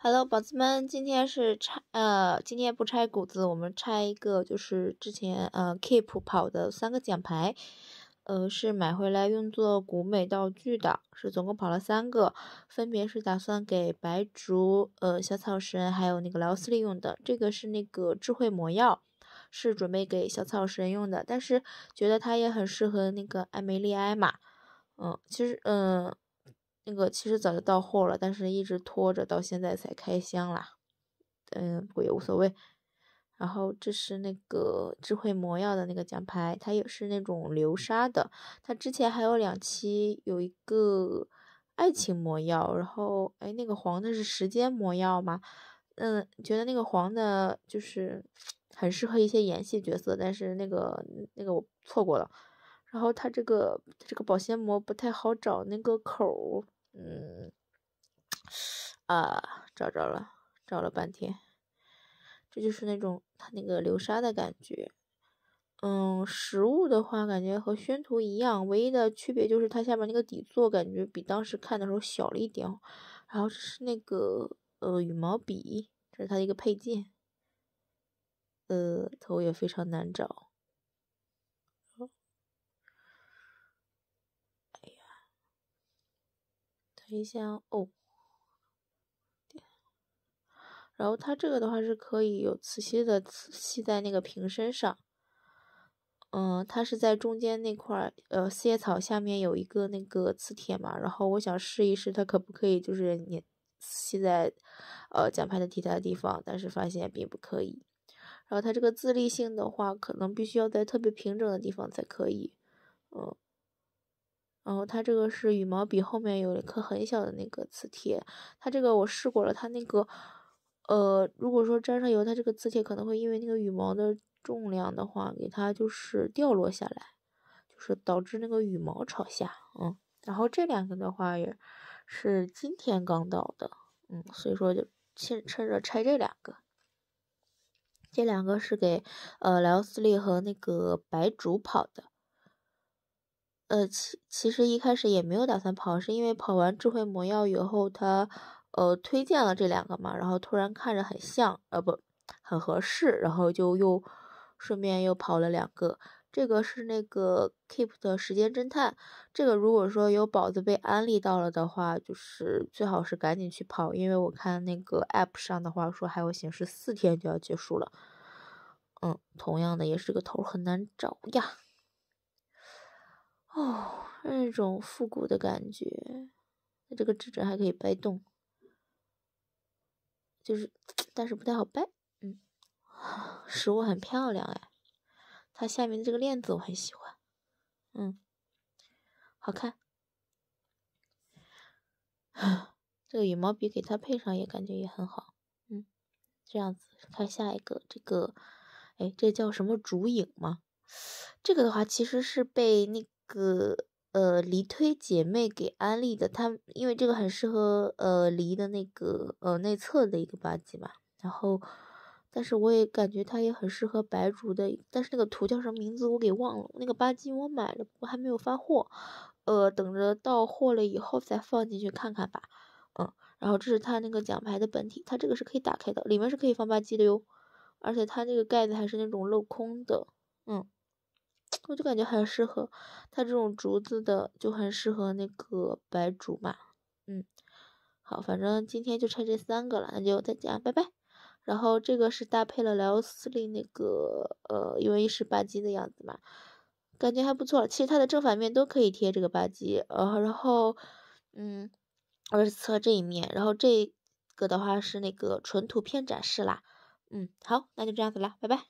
Hello，宝子们，今天是拆呃，今天不拆谷子，我们拆一个，就是之前呃 keep 跑的三个奖牌，呃是买回来用作谷美道具的，是总共跑了三个，分别是打算给白竹呃小草神还有那个劳斯利用的，这个是那个智慧魔药，是准备给小草神用的，但是觉得它也很适合那个艾梅莉埃嘛，嗯，其实嗯。那个其实早就到货了，但是一直拖着到现在才开箱啦。嗯，不过也无所谓。然后这是那个智慧魔药的那个奖牌，它也是那种流沙的。它之前还有两期有一个爱情魔药，然后哎，那个黄的是时间魔药吗？嗯，觉得那个黄的就是 很适合一些演戏角色，但是那个那个我错过了。然后它这个这个保鲜膜不太好找，那个口儿。嗯，啊，找着了，找了半天，这就是那种它那个流沙的感觉。嗯，实物的话，感觉和宣图一样，唯一的区别就是它下面那个底座感觉比当时看的时候小了一点。然后这是那个呃羽毛笔，这是它的一个配件。呃，头也非常难找。没香哦，然后它这个的话是可以有磁吸的，磁吸在那个瓶身上。嗯，它是在中间那块儿，呃，四叶草下面有一个那个磁铁嘛。然后我想试一试它可不可以，就是你吸在呃奖牌的其他地方，但是发现并不可以。然后它这个自立性的话，可能必须要在特别平整的地方才可以。嗯。然后它这个是羽毛笔，后面有一颗很小的那个磁铁。它这个我试过了，它那个呃，如果说沾上油，它这个磁铁可能会因为那个羽毛的重量的话，给它就是掉落下来，就是导致那个羽毛朝下。嗯，然后这两个的话也是今天刚到的，嗯，所以说就先趁着拆这两个，这两个是给呃莱欧斯利和那个白竹跑的。呃，其其实一开始也没有打算跑，是因为跑完智慧魔药以后，他呃，推荐了这两个嘛，然后突然看着很像，呃，不，很合适，然后就又顺便又跑了两个。这个是那个 Keep 的时间侦探，这个如果说有宝子被安利到了的话，就是最好是赶紧去跑，因为我看那个 App 上的话说还有显示四天就要结束了。嗯，同样的也是个头很难找呀。哦，那种复古的感觉。它这个指针还可以掰动，就是，但是不太好掰。嗯，实物很漂亮哎，它下面这个链子我很喜欢。嗯，好看。这个羽毛笔给它配上也感觉也很好。嗯，这样子看下一个这个，哎，这叫什么竹影吗？这个的话其实是被那。个呃，梨推姐妹给安利的，她因为这个很适合呃梨的那个呃内侧的一个吧唧嘛，然后但是我也感觉它也很适合白竹的，但是那个图叫什么名字我给忘了，那个吧唧我买了，不过还没有发货，呃，等着到货了以后再放进去看看吧，嗯，然后这是它那个奖牌的本体，它这个是可以打开的，里面是可以放吧唧的哟，而且它那个盖子还是那种镂空的，嗯。我就感觉很适合，它这种竹子的就很适合那个白竹嘛，嗯，好，反正今天就拆这三个了，那就再见，拜拜。然后这个是搭配了莱欧斯利那个，呃，因为一吧唧的样子嘛，感觉还不错其实它的正反面都可以贴这个吧唧，呃，然后，嗯，我是测这一面，然后这个的话是那个纯图片展示啦，嗯，好，那就这样子啦，拜拜。